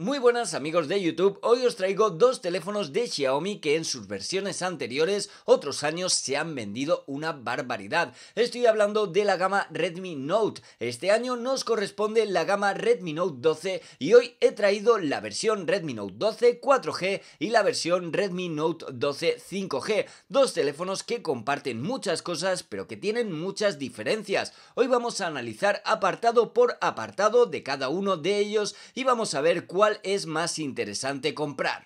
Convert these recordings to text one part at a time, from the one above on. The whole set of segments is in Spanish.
Muy buenas amigos de YouTube, hoy os traigo dos teléfonos de Xiaomi que en sus versiones anteriores otros años se han vendido una barbaridad. Estoy hablando de la gama Redmi Note. Este año nos corresponde la gama Redmi Note 12 y hoy he traído la versión Redmi Note 12 4G y la versión Redmi Note 12 5G, dos teléfonos que comparten muchas cosas pero que tienen muchas diferencias. Hoy vamos a analizar apartado por apartado de cada uno de ellos y vamos a ver cuál cuál es más interesante comprar.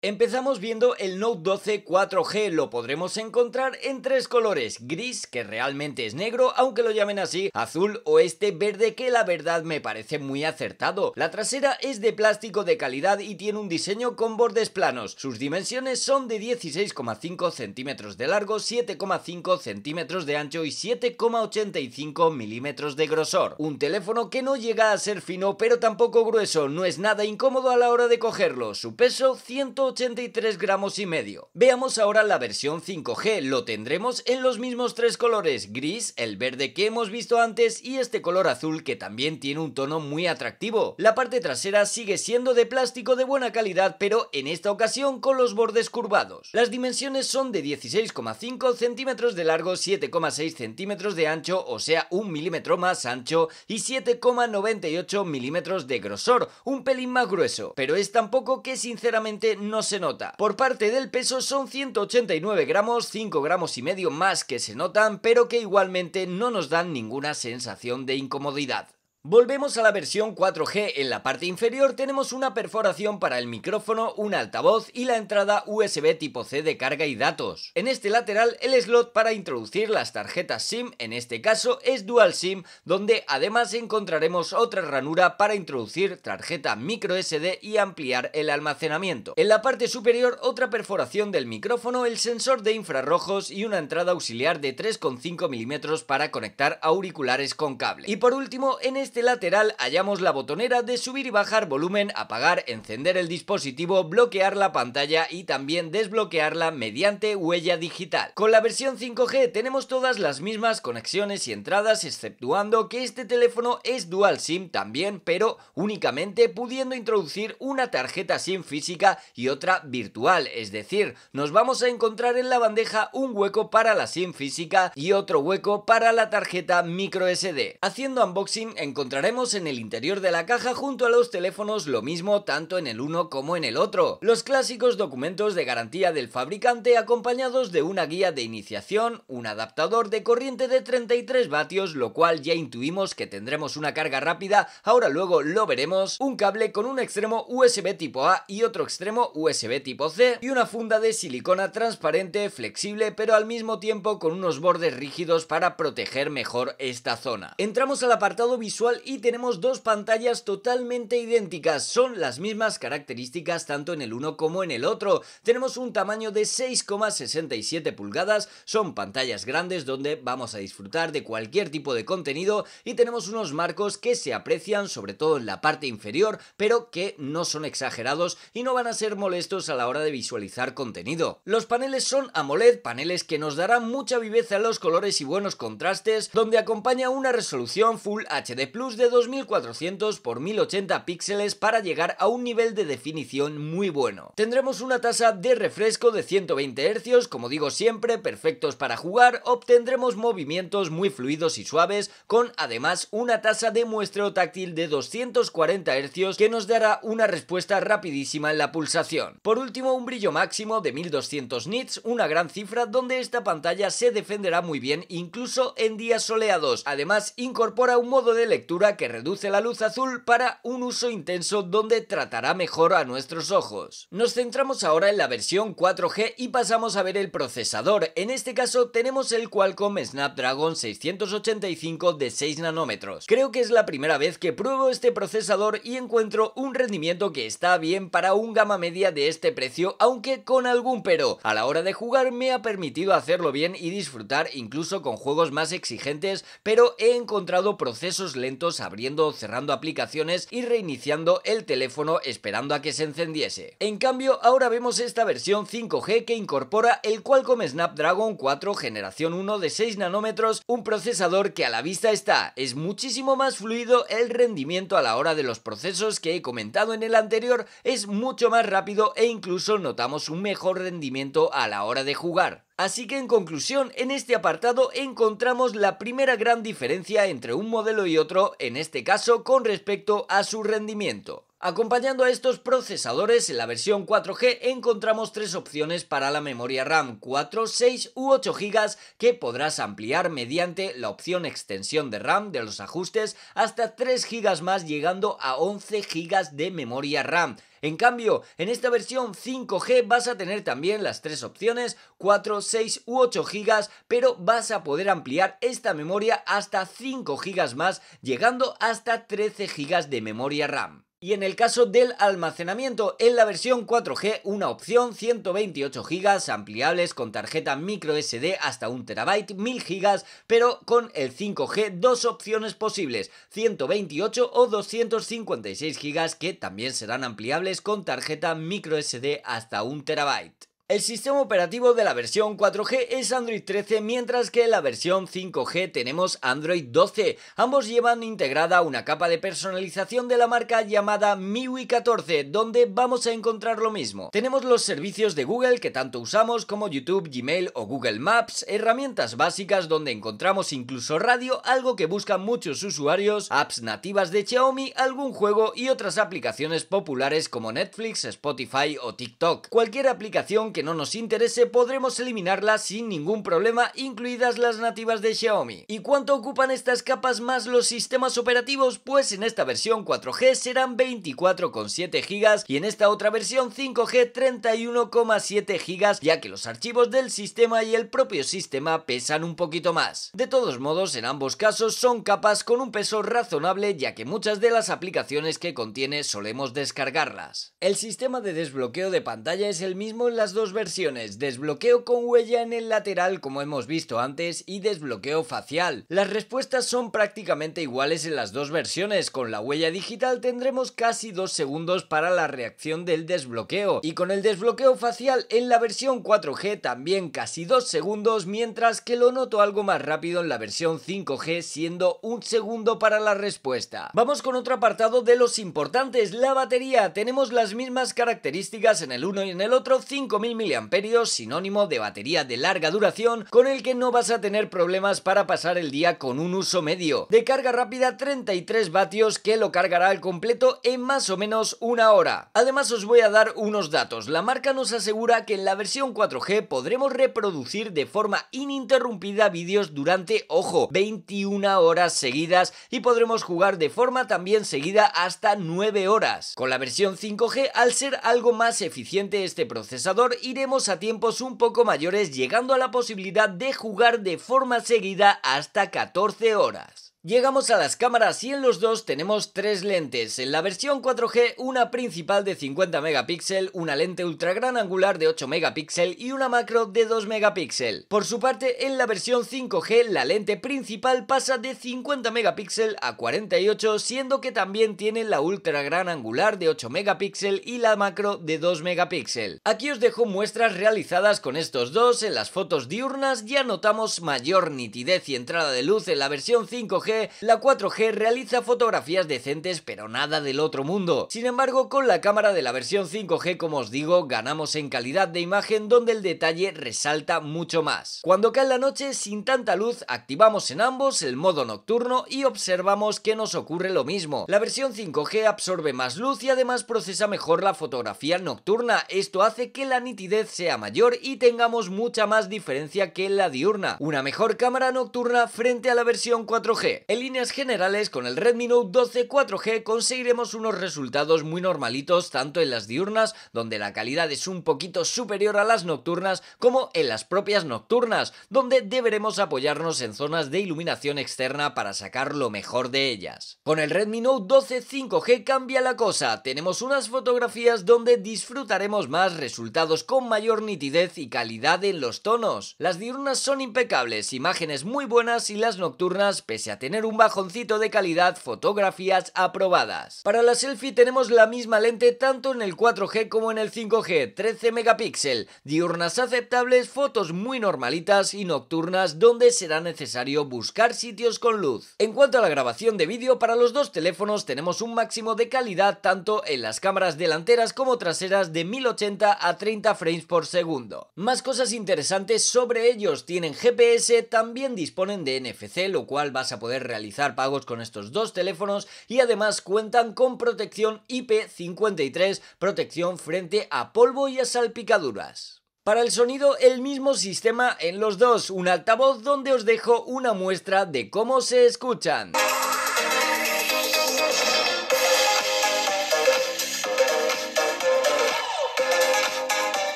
Empezamos viendo el Note 12 4G, lo podremos encontrar en tres colores, gris, que realmente es negro, aunque lo llamen así, azul o este verde que la verdad me parece muy acertado. La trasera es de plástico de calidad y tiene un diseño con bordes planos. Sus dimensiones son de 16,5 centímetros de largo, 7,5 centímetros de ancho y 7,85 milímetros de grosor. Un teléfono que no llega a ser fino pero tampoco grueso, no es nada incómodo a la hora de cogerlo, su peso 100 83 gramos y medio. Veamos ahora la versión 5G, lo tendremos en los mismos tres colores, gris, el verde que hemos visto antes y este color azul que también tiene un tono muy atractivo. La parte trasera sigue siendo de plástico de buena calidad pero en esta ocasión con los bordes curvados. Las dimensiones son de 16,5 centímetros de largo, 7,6 centímetros de ancho o sea un milímetro más ancho y 7,98 milímetros de grosor, un pelín más grueso, pero es tan poco que sinceramente no se nota. Por parte del peso son 189 gramos, 5 gramos y medio más que se notan, pero que igualmente no nos dan ninguna sensación de incomodidad. Volvemos a la versión 4G, en la parte inferior tenemos una perforación para el micrófono, un altavoz y la entrada USB tipo C de carga y datos. En este lateral el slot para introducir las tarjetas SIM, en este caso es Dual SIM, donde además encontraremos otra ranura para introducir tarjeta micro SD y ampliar el almacenamiento. En la parte superior otra perforación del micrófono, el sensor de infrarrojos y una entrada auxiliar de 3,5 milímetros para conectar auriculares con cable. Y por último en este este lateral hallamos la botonera de subir y bajar volumen, apagar, encender el dispositivo, bloquear la pantalla y también desbloquearla mediante huella digital. Con la versión 5G tenemos todas las mismas conexiones y entradas exceptuando que este teléfono es dual SIM también, pero únicamente pudiendo introducir una tarjeta SIM física y otra virtual, es decir, nos vamos a encontrar en la bandeja un hueco para la SIM física y otro hueco para la tarjeta micro SD. Haciendo unboxing encontramos encontraremos en el interior de la caja junto a los teléfonos lo mismo tanto en el uno como en el otro. Los clásicos documentos de garantía del fabricante acompañados de una guía de iniciación, un adaptador de corriente de 33 vatios, lo cual ya intuimos que tendremos una carga rápida, ahora luego lo veremos, un cable con un extremo USB tipo A y otro extremo USB tipo C y una funda de silicona transparente, flexible pero al mismo tiempo con unos bordes rígidos para proteger mejor esta zona. Entramos al apartado visual y tenemos dos pantallas totalmente idénticas, son las mismas características tanto en el uno como en el otro. Tenemos un tamaño de 6,67 pulgadas, son pantallas grandes donde vamos a disfrutar de cualquier tipo de contenido y tenemos unos marcos que se aprecian sobre todo en la parte inferior, pero que no son exagerados y no van a ser molestos a la hora de visualizar contenido. Los paneles son AMOLED, paneles que nos darán mucha viveza en los colores y buenos contrastes, donde acompaña una resolución Full HD+, de 2400 por 1080 píxeles para llegar a un nivel de definición muy bueno. Tendremos una tasa de refresco de 120 Hz, como digo siempre, perfectos para jugar, obtendremos movimientos muy fluidos y suaves, con además una tasa de muestreo táctil de 240 Hz que nos dará una respuesta rapidísima en la pulsación. Por último, un brillo máximo de 1200 nits, una gran cifra donde esta pantalla se defenderá muy bien incluso en días soleados. Además, incorpora un modo de lectura que reduce la luz azul para un uso intenso donde tratará mejor a nuestros ojos. Nos centramos ahora en la versión 4G y pasamos a ver el procesador. En este caso tenemos el Qualcomm Snapdragon 685 de 6 nanómetros. Creo que es la primera vez que pruebo este procesador y encuentro un rendimiento que está bien para un gama media de este precio, aunque con algún pero. A la hora de jugar me ha permitido hacerlo bien y disfrutar incluso con juegos más exigentes, pero he encontrado procesos lentos abriendo o cerrando aplicaciones y reiniciando el teléfono esperando a que se encendiese. En cambio, ahora vemos esta versión 5G que incorpora el Qualcomm Snapdragon 4 generación 1 de 6 nanómetros, un procesador que a la vista está, es muchísimo más fluido el rendimiento a la hora de los procesos que he comentado en el anterior, es mucho más rápido e incluso notamos un mejor rendimiento a la hora de jugar. Así que en conclusión, en este apartado encontramos la primera gran diferencia entre un modelo y otro, en este caso con respecto a su rendimiento. Acompañando a estos procesadores en la versión 4G encontramos tres opciones para la memoria RAM 4, 6 u 8 GB que podrás ampliar mediante la opción extensión de RAM de los ajustes hasta 3 GB más llegando a 11 GB de memoria RAM en cambio, en esta versión 5G vas a tener también las tres opciones, 4, 6 u 8 GB, pero vas a poder ampliar esta memoria hasta 5 GB más, llegando hasta 13 GB de memoria RAM. Y en el caso del almacenamiento, en la versión 4G, una opción 128 GB ampliables con tarjeta micro SD hasta 1 TB, 1000 GB, pero con el 5G dos opciones posibles, 128 o 256 GB que también serán ampliables con tarjeta micro SD hasta 1 TB. El sistema operativo de la versión 4G es Android 13, mientras que en la versión 5G tenemos Android 12. Ambos llevan integrada una capa de personalización de la marca llamada MIUI 14, donde vamos a encontrar lo mismo. Tenemos los servicios de Google que tanto usamos como YouTube, Gmail o Google Maps, herramientas básicas donde encontramos incluso radio, algo que buscan muchos usuarios, apps nativas de Xiaomi, algún juego y otras aplicaciones populares como Netflix, Spotify o TikTok. Cualquier aplicación que no nos interese podremos eliminarlas sin ningún problema, incluidas las nativas de Xiaomi. ¿Y cuánto ocupan estas capas más los sistemas operativos? Pues en esta versión 4G serán 24,7 GB y en esta otra versión 5G 31,7 GB, ya que los archivos del sistema y el propio sistema pesan un poquito más. De todos modos, en ambos casos son capas con un peso razonable, ya que muchas de las aplicaciones que contiene solemos descargarlas. El sistema de desbloqueo de pantalla es el mismo en las dos versiones, desbloqueo con huella en el lateral como hemos visto antes y desbloqueo facial. Las respuestas son prácticamente iguales en las dos versiones, con la huella digital tendremos casi dos segundos para la reacción del desbloqueo y con el desbloqueo facial en la versión 4G también casi dos segundos mientras que lo noto algo más rápido en la versión 5G siendo un segundo para la respuesta. Vamos con otro apartado de los importantes, la batería. Tenemos las mismas características en el uno y en el otro, 5000 amperios sinónimo de batería de larga duración, con el que no vas a tener problemas para pasar el día con un uso medio. De carga rápida 33 vatios que lo cargará al completo en más o menos una hora. Además os voy a dar unos datos. La marca nos asegura que en la versión 4G podremos reproducir de forma ininterrumpida vídeos durante, ojo, 21 horas seguidas y podremos jugar de forma también seguida hasta 9 horas. Con la versión 5G, al ser algo más eficiente este procesador iremos a tiempos un poco mayores llegando a la posibilidad de jugar de forma seguida hasta 14 horas. Llegamos a las cámaras y en los dos tenemos tres lentes. En la versión 4G, una principal de 50 megapíxeles, una lente ultra gran angular de 8 megapíxeles y una macro de 2 megapíxeles. Por su parte, en la versión 5G, la lente principal pasa de 50 megapíxeles a 48, siendo que también tiene la ultra gran angular de 8 megapíxeles y la macro de 2 megapíxeles. Aquí os dejo muestras realizadas con estos dos. En las fotos diurnas ya notamos mayor nitidez y entrada de luz en la versión 5G la 4G realiza fotografías decentes pero nada del otro mundo. Sin embargo, con la cámara de la versión 5G, como os digo, ganamos en calidad de imagen donde el detalle resalta mucho más. Cuando cae la noche, sin tanta luz, activamos en ambos el modo nocturno y observamos que nos ocurre lo mismo. La versión 5G absorbe más luz y además procesa mejor la fotografía nocturna. Esto hace que la nitidez sea mayor y tengamos mucha más diferencia que la diurna. Una mejor cámara nocturna frente a la versión 4G. En líneas generales, con el Redmi Note 12 4G conseguiremos unos resultados muy normalitos tanto en las diurnas, donde la calidad es un poquito superior a las nocturnas, como en las propias nocturnas, donde deberemos apoyarnos en zonas de iluminación externa para sacar lo mejor de ellas. Con el Redmi Note 12 5G cambia la cosa, tenemos unas fotografías donde disfrutaremos más resultados con mayor nitidez y calidad en los tonos. Las diurnas son impecables, imágenes muy buenas y las nocturnas, pese a tener tener un bajoncito de calidad fotografías aprobadas. Para la selfie tenemos la misma lente tanto en el 4G como en el 5G, 13 megapíxeles, diurnas aceptables, fotos muy normalitas y nocturnas donde será necesario buscar sitios con luz. En cuanto a la grabación de vídeo, para los dos teléfonos tenemos un máximo de calidad tanto en las cámaras delanteras como traseras de 1080 a 30 frames por segundo. Más cosas interesantes sobre ellos, tienen GPS, también disponen de NFC, lo cual vas a poder realizar pagos con estos dos teléfonos y además cuentan con protección IP53, protección frente a polvo y a salpicaduras. Para el sonido, el mismo sistema en los dos, un altavoz donde os dejo una muestra de cómo se escuchan.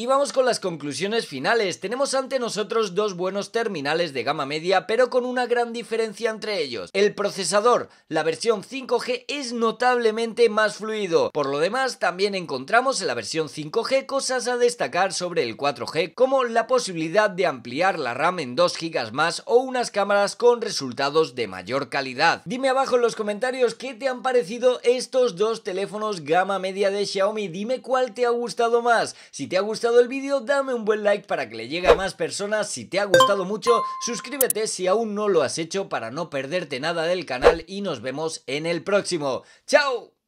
Y vamos con las conclusiones finales. Tenemos ante nosotros dos buenos terminales de gama media, pero con una gran diferencia entre ellos. El procesador, la versión 5G, es notablemente más fluido. Por lo demás, también encontramos en la versión 5G cosas a destacar sobre el 4G, como la posibilidad de ampliar la RAM en 2 GB más o unas cámaras con resultados de mayor calidad. Dime abajo en los comentarios qué te han parecido estos dos teléfonos gama media de Xiaomi. Dime cuál te ha gustado más. Si te ha gustado el vídeo, dame un buen like para que le llegue a más personas. Si te ha gustado mucho, suscríbete si aún no lo has hecho para no perderte nada del canal y nos vemos en el próximo. ¡Chao!